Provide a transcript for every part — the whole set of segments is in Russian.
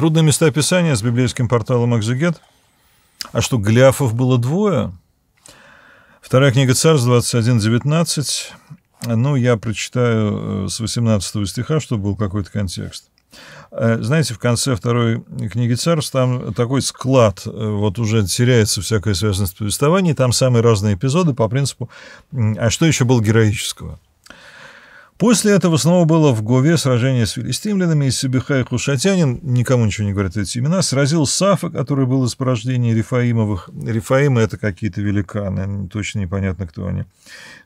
Трудные места описания с библейским порталом «Экзегет». А что, Голиафов было двое? Вторая книга «Царств» 21.19. Ну, я прочитаю э, с 18 стиха, чтобы был какой-то контекст. Э, знаете, в конце второй книги «Царств» там такой склад, э, вот уже теряется всякая связанность повествований, там самые разные эпизоды по принципу «А что еще было героического?» После этого снова было в Гове сражение с филистимлянами, и Сибихай Хушатянин, никому ничего не говорят эти имена, сразил Сафа, который был из порождения Рифаимовых. Рифаимы — это какие-то великаны, точно непонятно, кто они.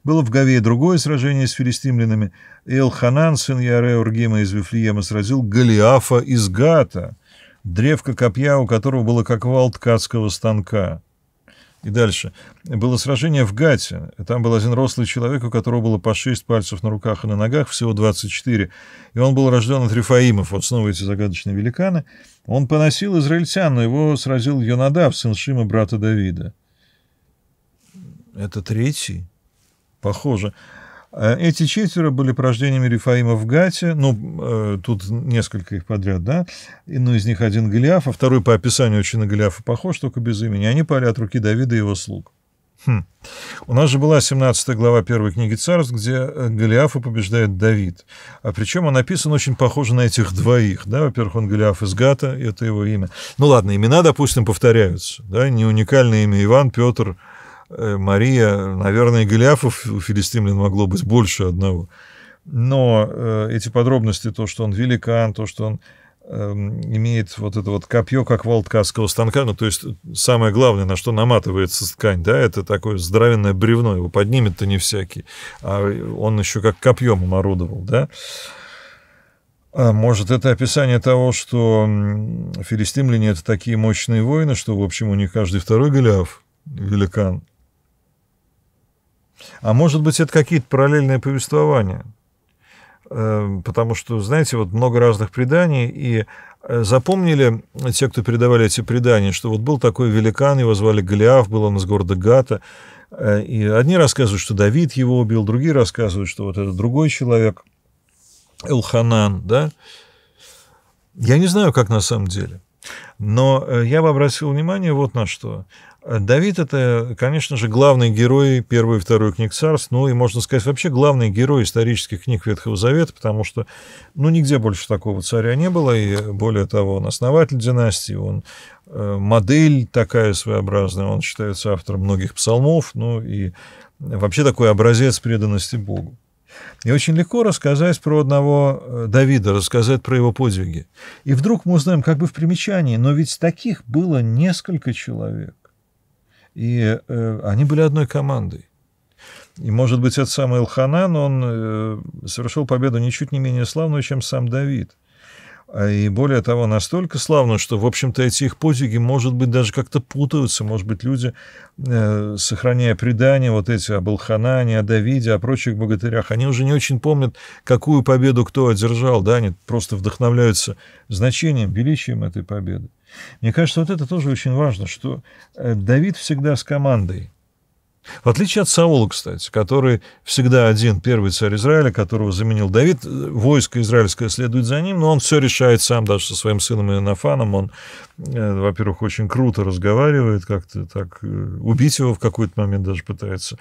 Было в Гове другое сражение с филистимлянами. Элханан сын Яре Ургима из Вифлеема, сразил Голиафа из Гата, древко копья, у которого было как вал ткацкого станка. И дальше. Было сражение в Гате. Там был один рослый человек, у которого было по шесть пальцев на руках и на ногах, всего 24. И он был рожден от Рифаимов. Вот снова эти загадочные великаны. Он поносил израильтян, но его сразил Йонадав, сын Шима, брата Давида. Это третий? Похоже. Э, эти четверо были порождениями Рифаима в Гате, ну, э, тут несколько их подряд, да, но из них один Голиаф, а второй по описанию очень на Голиафа похож, только без имени. Они пали от руки Давида и его слуг. Хм. У нас же была 17 глава первой книги царств, где э, Голиафа побеждает Давид. А причем он написан очень похоже на этих двоих. Да? Во-первых, он Голиаф из Гата, это его имя. Ну ладно, имена, допустим, повторяются. Да? Не уникальное имя Иван, Петр, Э, Мария, наверное, Голиафов у филистимлян могло быть больше одного. Но э, эти подробности, то, что он великан, то, что он э, имеет вот это вот копье, как вал ткацкого станка, ну, то есть э, самое главное, на что наматывается ткань, да, это такое здоровенное бревно, его поднимет-то не всякий, а он еще как копьем им да. А может, это описание того, что филистимляне — это такие мощные воины, что, в общем, у них каждый второй Голиаф — великан, а может быть, это какие-то параллельные повествования? Э, потому что, знаете, вот много разных преданий, и э, запомнили те, кто передавали эти предания, что вот был такой великан, его звали Голиаф, был он из города Гата, э, и одни рассказывают, что Давид его убил, другие рассказывают, что вот это другой человек, Элханан, да. Я не знаю, как на самом деле. Но я бы обратил внимание вот на что. Давид — это, конечно же, главный герой первой и второй книг царств, ну и, можно сказать, вообще главный герой исторических книг Ветхого Завета, потому что, ну, нигде больше такого царя не было, и, более того, он основатель династии, он э, модель такая своеобразная, он считается автором многих псалмов, ну и вообще такой образец преданности Богу. И очень легко рассказать про одного э, Давида, рассказать про его подвиги. И вдруг мы узнаем, как бы в примечании, но ведь таких было несколько человек и э, они были одной командой. И, может быть, этот самый Илханан, он э, совершил победу ничуть не менее славную, чем сам Давид. А, и более того, настолько славно, что, в общем-то, эти их подвиги, может быть, даже как-то путаются. Может быть, люди, э, сохраняя предания вот эти об Илханане, о Давиде, о прочих богатырях, они уже не очень помнят, какую победу кто одержал. Да? Они просто вдохновляются значением, величием этой победы. Мне кажется, вот это тоже очень важно, что э, Давид всегда с командой. В отличие от Саула, кстати, который всегда один, первый царь Израиля, которого заменил Давид, войско израильское следует за ним, но он все решает сам, даже со своим сыном Иоаннафаном. Он, э, во-первых, очень круто разговаривает, как-то так э, убить его в какой-то момент даже пытается.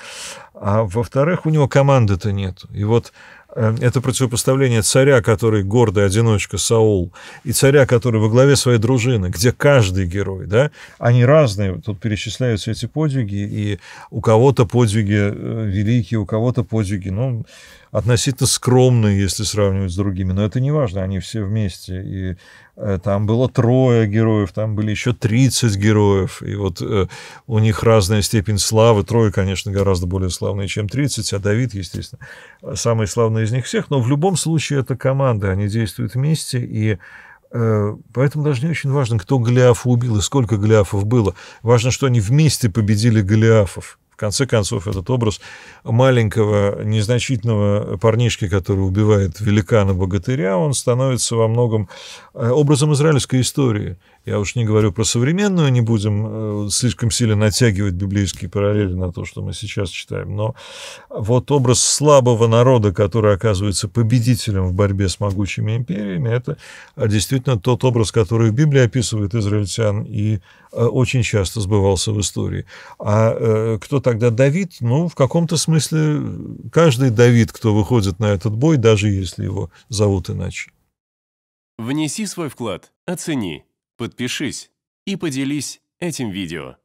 А во-вторых, у него команды-то нет. И вот Эм, это противопоставление царя, который гордый одиночка Саул, и царя, который во главе своей дружины, где каждый герой, да, они разные. Тут перечисляются эти подвиги, и у кого-то подвиги э, великие, у кого-то подвиги, ну, относительно скромные, если сравнивать с другими, но это не важно, они все вместе. И э, там было трое героев, там были еще 30 героев, и вот э, у них разная степень славы. Трое, конечно, гораздо более славные, чем 30, а Давид, естественно, самый славный из них всех, но в любом случае это команда, они действуют вместе, и э, Поэтому даже не очень важно, кто Голиафа убил и сколько Голиафов было. Важно, что они вместе победили Голиафов конце концов, этот образ маленького, незначительного парнишки, который убивает великана-богатыря, он становится во многом э, образом израильской истории. Я уж не говорю про современную, не будем э, слишком сильно натягивать библейские параллели на то, что мы сейчас читаем, но вот образ слабого народа, который оказывается победителем в борьбе с могучими империями, это э, действительно тот образ, который в Библии описывает израильтян и очень часто сбывался в истории. А кто так тогда Давид, ну, в каком-то смысле, каждый Давид, кто выходит на этот бой, даже если его зовут иначе. Внеси свой вклад, оцени, подпишись и поделись этим видео.